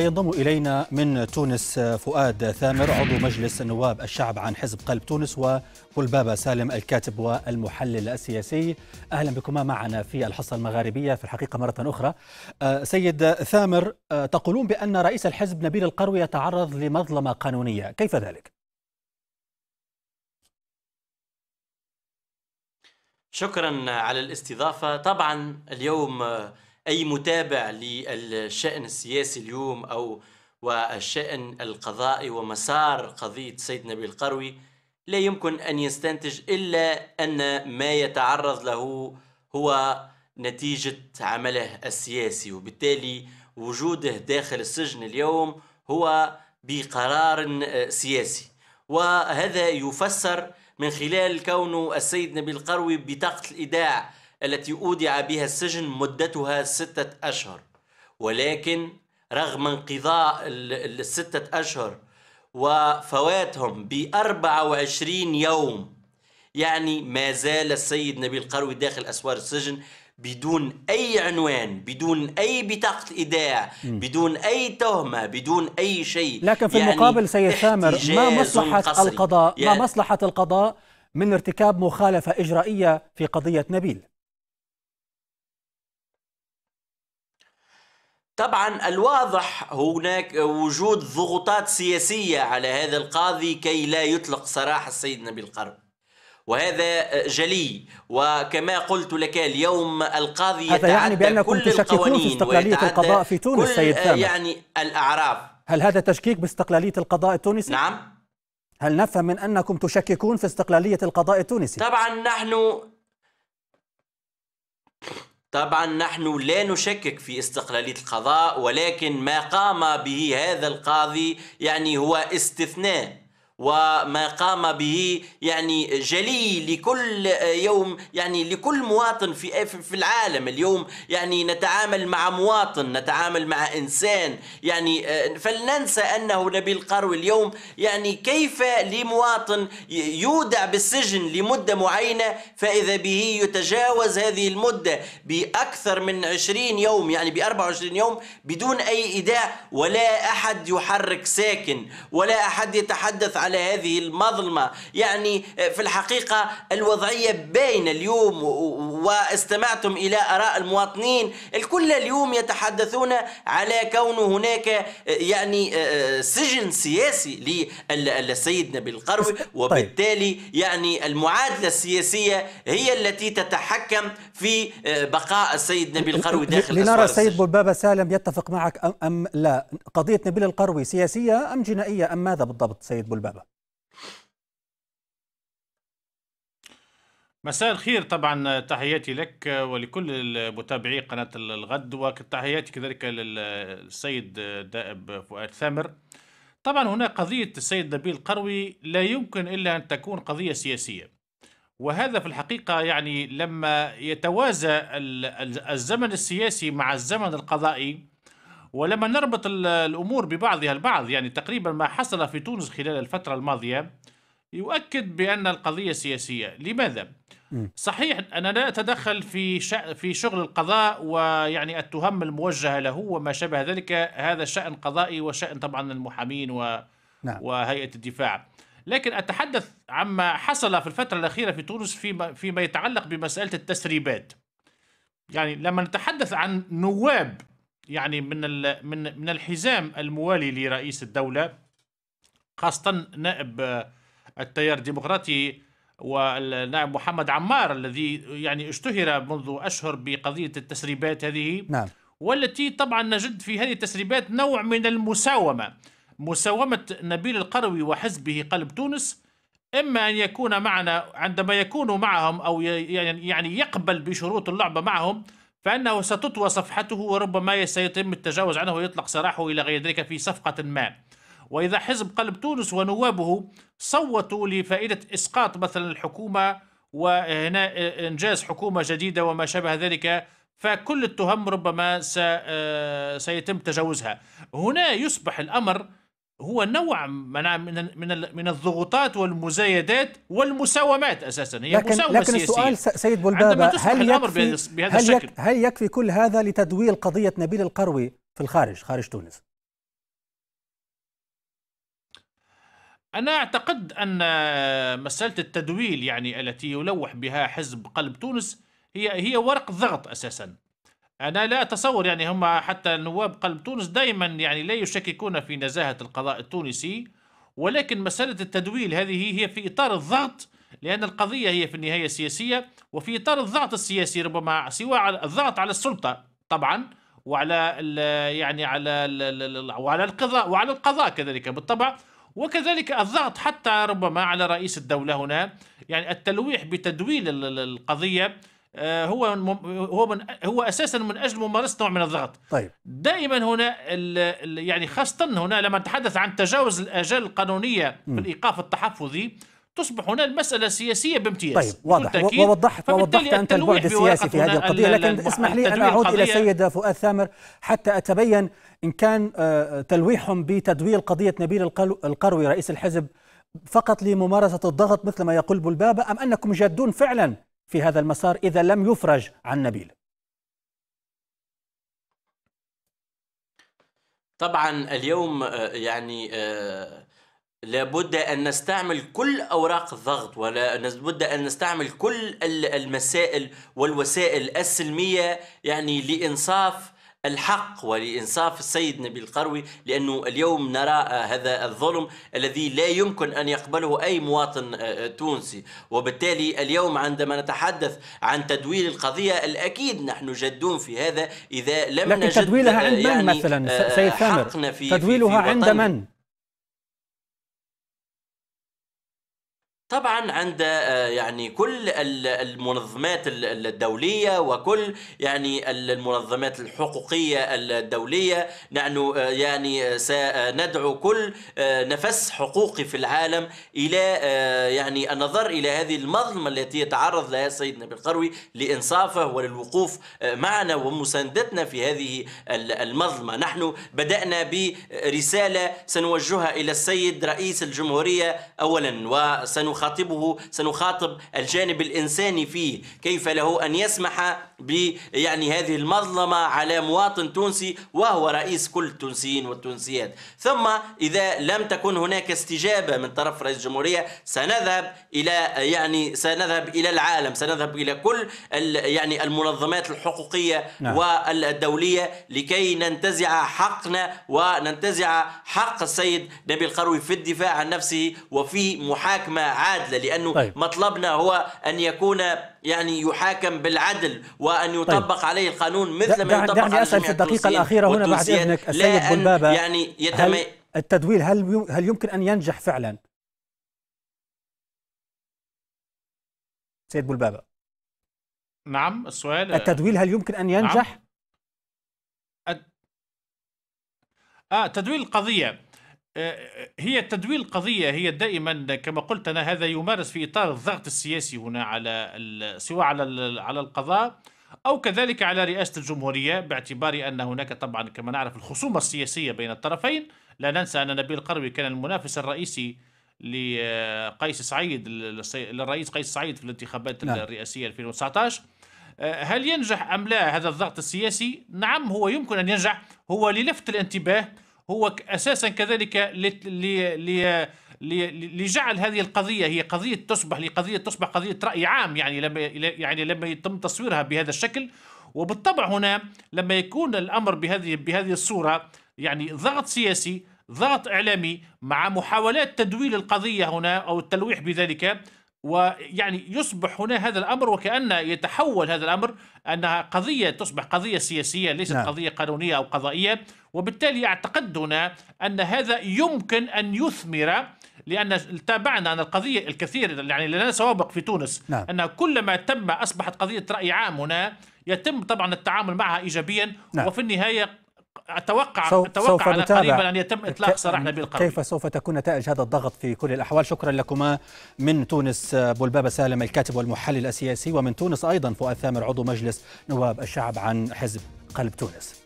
ينضم إلينا من تونس فؤاد ثامر عضو مجلس النواب الشعب عن حزب قلب تونس وكلبابة سالم الكاتب والمحلل السياسي أهلا بكما معنا في الحصة المغاربية في الحقيقة مرة أخرى آه، سيد ثامر آه، تقولون بأن رئيس الحزب نبيل القروي يتعرض لمظلمة قانونية كيف ذلك؟ شكرا على الاستضافة طبعا اليوم أي متابع للشأن السياسي اليوم أو والشأن القضائي ومسار قضية سيد نبيل القروي لا يمكن أن يستنتج إلا أن ما يتعرض له هو نتيجة عمله السياسي وبالتالي وجوده داخل السجن اليوم هو بقرار سياسي وهذا يفسر من خلال كونه السيد نبيل القروي بطاقة الإيداع التي أودع بها السجن مدتها ستة أشهر ولكن رغم انقضاء الستة أشهر وفواتهم ب 24 يوم يعني ما زال السيد نبيل قروي داخل أسوار السجن بدون أي عنوان بدون أي بطاقة إيداع بدون أي تهمة بدون أي شيء لكن في يعني المقابل سيد سامر ما مصلحة قصري. القضاء يعني ما مصلحة القضاء من ارتكاب مخالفة إجرائية في قضية نبيل طبعا الواضح هناك وجود ضغوطات سياسية على هذا القاضي كي لا يطلق سراح السيد نبيل القرن وهذا جلي وكما قلت لك اليوم القاضي هذا يعني بأنكم تشككون في استقلالية القضاء في تونس سيد ثامر آه، يعني الأعراف هل هذا تشكيك باستقلالية القضاء التونسي؟ نعم هل نفهم من أنكم تشككون في استقلالية القضاء التونسي؟ طبعا نحن طبعا نحن لا نشكك في استقلالية القضاء ولكن ما قام به هذا القاضي يعني هو استثناء وما قام به يعني جلي لكل آه، يوم يعني لكل مواطن آه، في في العالم اليوم يعني نتعامل مع مواطن نتعامل مع انسان يعني آه، فلننسى انه نبيل قروي اليوم يعني كيف لمواطن يودع بالسجن لمده معينه فاذا به يتجاوز هذه المده باكثر من 20 يوم يعني ب 24 يوم بدون اي ايداع ولا احد يحرك ساكن ولا احد يتحدث عن على هذه المظلمة يعني في الحقيقة الوضعية بين اليوم واستمعتم إلى آراء المواطنين الكل اليوم يتحدثون على كون هناك يعني آه، آه، سجن سياسي للسيد نبيل القروي طيب. وبالتالي يعني المعادلة السياسية هي التي تتحكم في آه، بقاء السيد نبيل القروي داخل لنرى السيد بولبابا سالم يتفق معك أم لا قضية نبيل القروي سياسية أم جنائية أم ماذا بالضبط سيد بولبابا مساء الخير طبعا تحياتي لك ولكل متابعي قناة الغد وتحياتي كذلك للسيد دائب فؤاد ثامر طبعا هناك قضية السيد نبيل قروي لا يمكن إلا أن تكون قضية سياسية وهذا في الحقيقة يعني لما يتوازى الزمن السياسي مع الزمن القضائي ولما نربط الأمور ببعضها البعض يعني تقريبا ما حصل في تونس خلال الفترة الماضية يؤكد بأن القضية سياسية لماذا؟ صحيح أنا لا أتدخل في في شغل القضاء ويعني التهم الموجهة له وما شابه ذلك هذا شأن قضائي وشأن طبعا المحامين و نعم. وهيئة الدفاع لكن أتحدث عما حصل في الفترة الأخيرة في تونس فيما, فيما يتعلق بمسألة التسريبات يعني لما نتحدث عن نواب يعني من من من الحزام الموالي لرئيس الدولة خاصة نائب التيار الديمقراطي والنائب محمد عمار الذي يعني اشتهر منذ أشهر بقضية التسريبات هذه نعم. والتي طبعا نجد في هذه التسريبات نوع من المساومة مساومة نبيل القروي وحزبه قلب تونس إما أن يكون معنا عندما يكون معهم أو يعني-, يعني يقبل بشروط اللعبة معهم فأنه ستطوى صفحته وربما سيتم التجاوز عنه ويطلق سراحه إلى غير ذلك في صفقة ما وإذا حزب قلب تونس ونوابه صوتوا لفائدة إسقاط مثلا الحكومة وهنا إنجاز حكومة جديدة وما شابه ذلك فكل التهم ربما آه، سيتم تجاوزها هنا يصبح الأمر هو نوع من من من الضغوطات والمزايدات والمساومات اساسا هي لكن مساومه لكن سياسيه السؤال سيد بولدابة هل يكفي بهذا هل, يك هل يكفي كل هذا لتدويل قضيه نبيل القروي في الخارج خارج تونس أنا أعتقد أن مسألة التدويل يعني التي يلوح بها حزب قلب تونس هي هي ورق ضغط أساسا أنا لا أتصور يعني هم حتى نواب قلب تونس دائما يعني لا يشككون في نزاهة القضاء التونسي ولكن مسألة التدويل هذه هي في إطار الضغط لأن القضية هي في النهاية سياسية وفي إطار الضغط السياسي ربما سواء الضغط على السلطة طبعا وعلى يعني على وعلى القضاء وعلى القضاء كذلك بالطبع وكذلك الضغط حتى ربما على رئيس الدولة هنا يعني التلويح بتدويل القضية آه، هو هو من هو اساسا من اجل ممارسه نوع من الضغط طيب دائما هنا يعني خاصه هنا لما نتحدث عن تجاوز الاجال القانونيه في الايقاف التحفظي تصبح هنا المسألة سياسية بامتياز طيب واضح ووضحت ووضحت أنت البعد السياسي في هذه القضية لكن اسمح لي أن أعود إلى سيد فؤاد ثامر حتى أتبين إن كان آه، تلويحهم بتدويل قضية نبيل القروي رئيس الحزب فقط لممارسة الضغط مثل ما يقول بلبابة أم أنكم جادون فعلا في هذا المسار إذا لم يفرج عن نبيل طبعا اليوم آه، يعني آه، لابد ان نستعمل كل اوراق الضغط ولا لابد ان نستعمل كل المسائل والوسائل السلميه يعني لانصاف الحق ولإنصاف السيد نبيل القروي لأنه اليوم نرى آه، هذا الظلم الذي لا يمكن أن يقبله أي مواطن آه، آه، تونسي وبالتالي اليوم عندما نتحدث عن تدويل القضية الأكيد نحن جدون في هذا إذا لم لكن نجد تدويلها عند من يعني مثلا سيد ثامر تدويلها في عند من؟ طبعا عند آه، يعني كل المنظمات الدوليه وكل يعني المنظمات الحقوقيه الدوليه نحن آه، يعني آه، سندعو كل نفس حقوقي في العالم الى يعني النظر الى هذه المظلمه التي يتعرض لها السيد نبيل القروي لانصافه وللوقوف معنا ومساندتنا في هذه المظلمه نحن بدانا برساله سنوجهها الى السيد رئيس الجمهوريه اولا وسنخ سنخاطبه سنخاطب الجانب الإنساني فيه كيف له أن يسمح ب يعني هذه المظلمة على مواطن تونسي وهو رئيس كل التونسيين والتونسيات ثم إذا لم تكن هناك استجابة من طرف رئيس الجمهورية سنذهب إلى يعني سنذهب إلى العالم سنذهب إلى كل يعني المنظمات الحقوقية نعم. والدولية لكي ننتزع حقنا وننتزع حق السيد نبيل قروي في الدفاع عن نفسه وفي محاكمة عادله لانه طيب. مطلبنا هو ان يكون يعني يحاكم بالعدل وان طيب. يطبق طيب. عليه القانون مثل ما يطبق دعني اسال في الدقيقه الاخيره هنا بعد اذنك السيد بلبابه يعني يتم هل التدويل هل هل يمكن ان ينجح فعلا؟ سيد بلبابه نعم السؤال التدويل هل يمكن ان ينجح؟ نعم. آه تدويل القضيه آه، آه، هي تدويل القضية هي دائما كما قلت أنا هذا يمارس في إطار الضغط السياسي هنا على سواء على على القضاء أو كذلك على رئاسة الجمهورية باعتبار أن هناك طبعا كما نعرف الخصومة السياسية بين الطرفين لا ننسى أن نبيل القروي كان المنافس الرئيسي لقيس سعيد للرئيس قيس سعيد في الانتخابات نعم. الرئاسية 2019 آه، هل ينجح أم لا هذا الضغط السياسي؟ نعم هو يمكن أن ينجح هو للفت الانتباه هو اساسا كذلك لجعل هذه القضيه هي قضيه تصبح لقضيه تصبح قضيه راي عام يعني لما يعني لما يتم تصويرها بهذا الشكل وبالطبع هنا لما يكون الامر بهذه بهذه الصوره يعني ضغط سياسي ضغط اعلامي مع محاولات تدويل القضيه هنا او التلويح بذلك ويعني يصبح هنا هذا الامر وكان يتحول هذا الامر انها قضيه تصبح قضيه سياسيه ليست نعم. قضيه قانونيه او قضائيه وبالتالي اعتقد هنا ان هذا يمكن ان يثمر لان تابعنا ان القضيه الكثير يعني لنا سوابق في تونس نعم. ان كلما تم اصبحت قضيه راي عام هنا يتم طبعا التعامل معها ايجابيا نعم. وفي النهايه اتوقع سوف اتوقع سوف قريبا ان يتم اطلاق سراح نبيل كيف سوف تكون نتائج هذا الضغط في كل الاحوال شكرا لكما من تونس بولبابه سالم الكاتب والمحلل السياسي ومن تونس ايضا فؤاد ثامر عضو مجلس نواب الشعب عن حزب قلب تونس